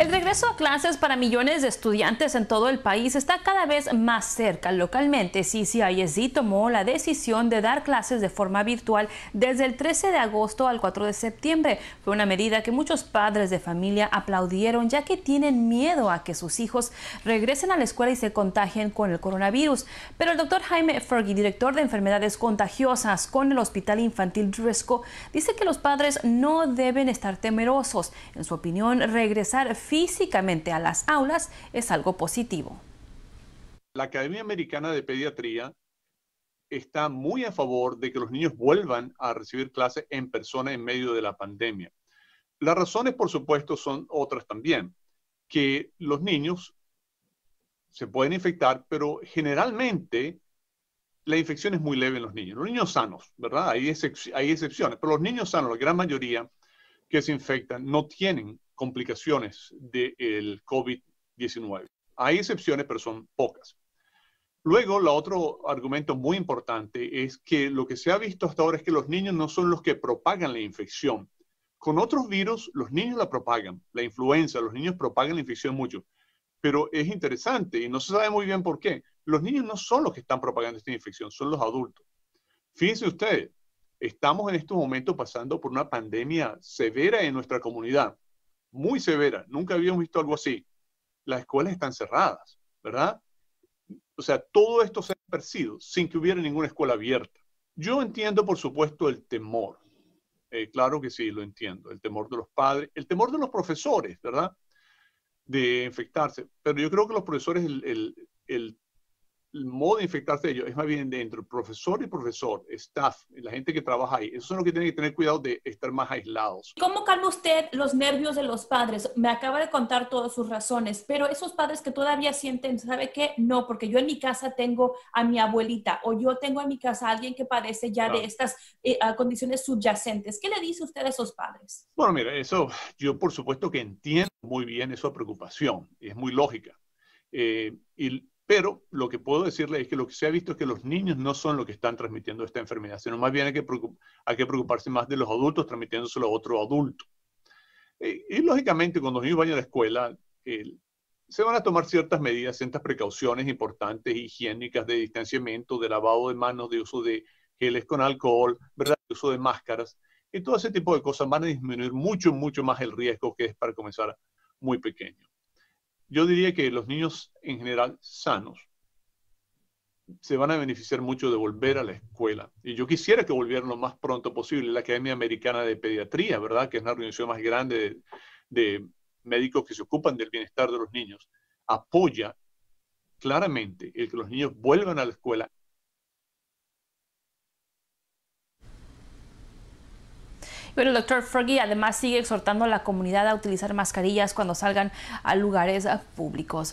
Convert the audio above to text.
El regreso a clases para millones de estudiantes en todo el país está cada vez más cerca. Localmente, CCISD tomó la decisión de dar clases de forma virtual desde el 13 de agosto al 4 de septiembre. Fue una medida que muchos padres de familia aplaudieron ya que tienen miedo a que sus hijos regresen a la escuela y se contagien con el coronavirus. Pero el doctor Jaime Fergie, director de enfermedades contagiosas con el Hospital Infantil Driscoll, dice que los padres no deben estar temerosos. En su opinión, regresar físicamente a las aulas es algo positivo. La Academia Americana de Pediatría está muy a favor de que los niños vuelvan a recibir clases en persona en medio de la pandemia. Las razones, por supuesto, son otras también, que los niños se pueden infectar, pero generalmente la infección es muy leve en los niños. Los niños sanos, ¿verdad? Hay, hay excepciones, pero los niños sanos, la gran mayoría que se infectan, no tienen complicaciones del COVID-19. Hay excepciones, pero son pocas. Luego, el otro argumento muy importante es que lo que se ha visto hasta ahora es que los niños no son los que propagan la infección. Con otros virus, los niños la propagan, la influenza, los niños propagan la infección mucho. Pero es interesante y no se sabe muy bien por qué. Los niños no son los que están propagando esta infección, son los adultos. Fíjense ustedes, estamos en estos momentos pasando por una pandemia severa en nuestra comunidad muy severa. Nunca habíamos visto algo así. Las escuelas están cerradas, ¿verdad? O sea, todo esto se ha percibido sin que hubiera ninguna escuela abierta. Yo entiendo, por supuesto, el temor. Eh, claro que sí, lo entiendo. El temor de los padres, el temor de los profesores, ¿verdad? De infectarse. Pero yo creo que los profesores, el, el modo de infectarse ellos es más bien dentro, profesor y profesor, staff, la gente que trabaja ahí. Eso es lo que tienen que tener cuidado de estar más aislados. ¿Cómo calma usted los nervios de los padres? Me acaba de contar todas sus razones, pero esos padres que todavía sienten, ¿sabe qué? No, porque yo en mi casa tengo a mi abuelita o yo tengo en mi casa a alguien que padece ya de estas eh, condiciones subyacentes. ¿Qué le dice usted a esos padres? Bueno, mira, eso yo por supuesto que entiendo muy bien esa preocupación, es muy lógica. Eh, y pero lo que puedo decirle es que lo que se ha visto es que los niños no son los que están transmitiendo esta enfermedad, sino más bien hay que, preocuparse más de los adultos transmitiéndoselo a otro adulto. Eh, y, lógicamente, cuando los niños vayan a la escuela, se van a tomar ciertas medidas, ciertas precauciones importantes, higiénicas, de distanciamiento, de lavado de manos, de uso de geles con alcohol, ¿verdad? de uso de máscaras. Y todo ese tipo de cosas van a disminuir mucho, mucho más el riesgo que es para comenzar muy pequeño yo diría que los niños en general sanos se van a beneficiar mucho de volver a la escuela. Y yo quisiera que volvieran lo más pronto posible. La Academia Americana de Pediatría, ¿verdad? Que es la organización más grande de, de médicos que se ocupan del bienestar de los niños, apoya claramente el que los niños vuelvan a la escuela Bueno, el doctor Fergie además sigue exhortando a la comunidad a utilizar mascarillas cuando salgan a lugares públicos.